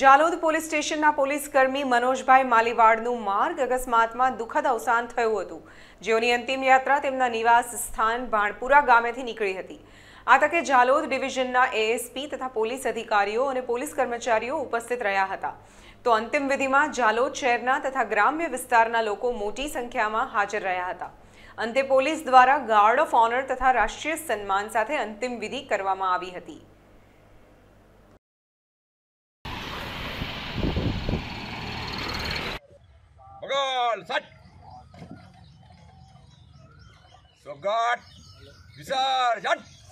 Jhalod police સ્ટેશનના police કર્મી મનોજભાઈ માલીવાડનું માર્ગ અગસ્માતમાં દુખદ અવસાન થયું હતું જેઓની અંતિમ યાત્રા તેમના નિવાસસ્થાન ભાણપુરા ગામથી નીકળી હતી આતકે જાલોદ ડિવિઝનના એએસપી તથા પોલીસ અધિકારીઓ અને પોલીસ કર્મચારીઓ ઉપસ્થિત રહ્યા હતા તો અંતિમ વિધિમાં જાલોદ શહેરના તથા ગ્રામ્ય વિસ્તારના લોકો મોટી સંખ્યામાં હાજર રહ્યા હતા અંતે પોલીસ દ્વારા ગાર્ડ ઓફ ઓનર તથા રાષ્ટ્રીય સન્માન સાથે અંતિમ વિધિ કરવામાં આવી હતી all set. So God, visar, jump.